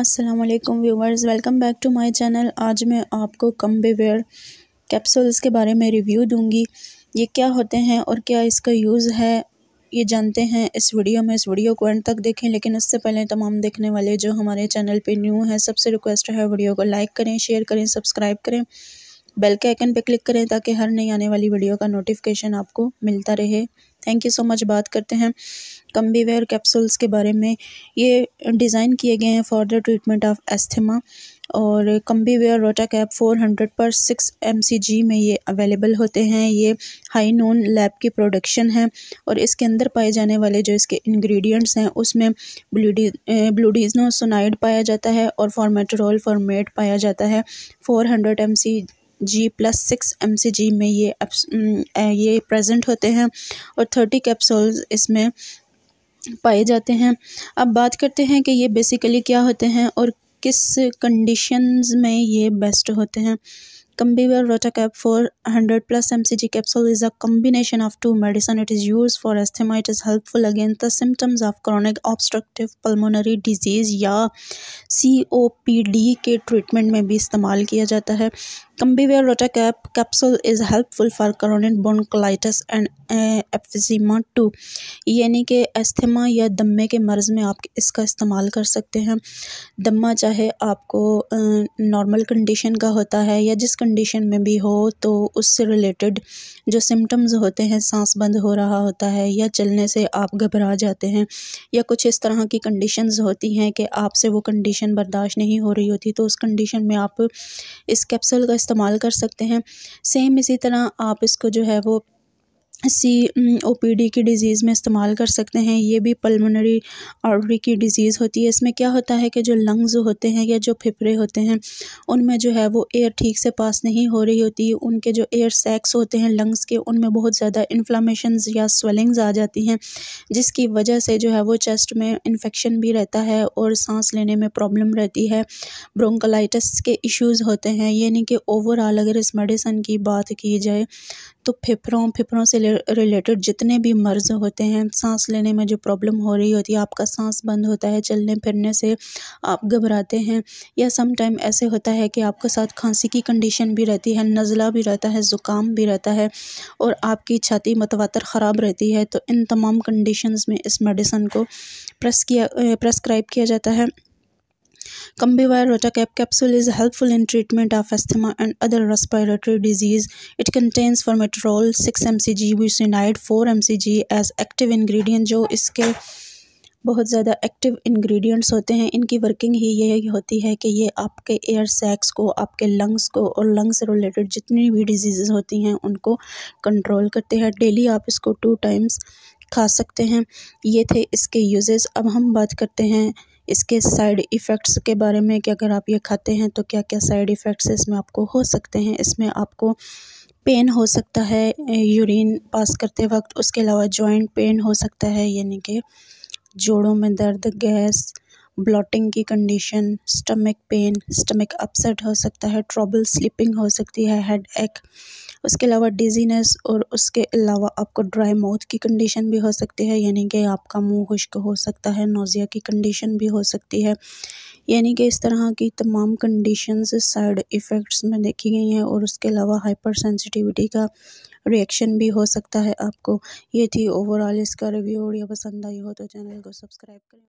अस्सलाम वालेकुम viewers welcome back to my channel आज मैं आपको बेवेयर कैप्सूल्स के बारे में रिव्यू दूंगी ये क्या होते हैं और क्या इसका यूज़ है ये जानते हैं इस वीडियो में इस वीडियो को एंड तक देखें लेकिन उससे पहले तमाम देखने वाले जो हमारे चैनल पे न्यू हैं सबसे रिक्वेस्ट है वीडियो को लाइक करें शेयर करें सब्सक्राइब करें बेल के आइकन पर क्लिक करें ताकि हर नई आने वाली वीडियो का नोटिफिकेशन आपको मिलता रहे थैंक यू सो मच बात करते हैं कम्बीवेयर कैप्सूल्स के बारे में ये डिज़ाइन किए गए हैं for the treatment of asthma और Combivair rotacap four hundred पर सिक्स एम सी जी में ये अवेलेबल होते हैं ये हाई नोन लैब की प्रोडक्शन है और इसके अंदर पाए जाने वाले जो इसके इंग्रेडिएंट्स हैं उसमें ब्लूडी सोनाइड पाया जाता है और फॉर्मेटरोल फॉर्मेट पाया जाता है four hundred M C G plus six M C G में ये mm, ये प्रेजेंट होते हैं और थर्टी कैप्सूल्स इसमें पाए जाते हैं अब बात करते हैं कि ये बेसिकली क्या होते हैं और किस कंडीशंस में ये बेस्ट होते हैं Combivair rotacap four hundred plus M C G capsule is a combination of two medicine it is use for asthma it is helpful against the symptoms of chronic obstructive pulmonary disease या C O P D के treatment में भी इस्तेमाल किया जाता है Combivale Rotacap capsule is helpful for coronary bone colitis and uh, emphysema too. यानी कि अस्थमा या दमे के मर्ज़ में आप इसका इस्तेमाल कर सकते हैं दमा चाहे आपको नॉर्मल कंडीशन का होता है या जिस कंडीशन में भी हो तो उससे रिलेटेड जो सिम्टम्स होते हैं सांस बंद हो रहा होता है या चलने से आप घबरा जाते हैं या कुछ इस तरह की कंडीशन होती हैं कि आपसे वो कंडीशन बर्दाश्त नहीं हो रही होती तो उस कंडीशन में आप इस कैप्सूल का इस्तेमाल कर सकते हैं सेम इसी तरह आप इसको जो है वो सी ओ पी डी की डिज़ीज़ में इस्तेमाल कर सकते हैं ये भी पल्मोनरी आर्टरी की डिज़ीज़ होती है इसमें क्या होता है कि जो लंग्स होते हैं या जो फेफड़े होते हैं उनमें जो है वो एयर ठीक से पास नहीं हो रही होती उनके जो एयर सैक्स होते हैं लंग्स के उनमें बहुत ज़्यादा इन्फ्लामेशन या स्वेलिंग्स आ जाती हैं जिसकी वजह से जो है वो चेस्ट में इन्फेक्शन भी रहता है और सांस लेने में प्रॉब्लम रहती है ब्रोंकलाइटस के इशूज़ होते हैं यानी कि ओवरऑल अगर इस मेडिसन की बात की जाए तो फेफड़ों फेफड़ों से रिलेटेड जितने भी मर्ज़ होते हैं सांस लेने में जो प्रॉब्लम हो रही होती है आपका सांस बंद होता है चलने फिरने से आप घबराते हैं या सम टाइम ऐसे होता है कि आपके साथ खांसी की कंडीशन भी रहती है नज़ला भी रहता है ज़ुकाम भी रहता है और आपकी छाती मतवातर ख़राब रहती है तो इन तमाम कंडीशन में इस मेडिसन को प्रेस किया प्रेस्क्राइब किया जाता है Combivire Rotacap capsule is helpful in treatment of asthma and other respiratory disease. It contains formoterol 6 mcg, buccinide 4 mcg as active ingredient जो इसके बहुत ज़्यादा एक्टिव इंग्रेडिएंट्स होते हैं इनकी वर्किंग ही ये होती है कि ये आपके एयर सैक्स को आपके लंग्स को और लंग्स से रिलेटेड जितनी भी डिजीज़ होती हैं उनको कंट्रोल करते हैं डेली आप इसको टू टाइम्स खा सकते हैं ये थे इसके यूजेस अब हम बात करते हैं इसके साइड इफ़ेक्ट्स के बारे में कि अगर आप ये खाते हैं तो क्या क्या साइड इफ़ेक्ट्स इसमें आपको हो सकते हैं इसमें आपको पेन हो सकता है यूरिन पास करते वक्त उसके अलावा जॉइंट पेन हो सकता है यानी कि जोड़ों में दर्द गैस ब्लॉटिंग की condition stomach pain stomach upset हो सकता है ट्रबल स्लीपिंग हो सकती है हेड एक उसके अलावा डिजीनेस और उसके अलावा आपको ड्राई माउथ की कंडीशन भी हो सकती है यानी कि आपका मुंह खुश्क हो सकता है नोज़िया की कंडीशन भी हो सकती है यानी कि इस तरह की तमाम कंडीशंस साइड इफ़ेक्ट्स में देखी गई हैं और उसके अलावा हाइपर सेंसिटिविटी का रिएक्शन भी हो सकता है आपको ये थी ओवरऑल इसका रिव्यू यह पसंद आई हो तो चैनल को सब्सक्राइब करें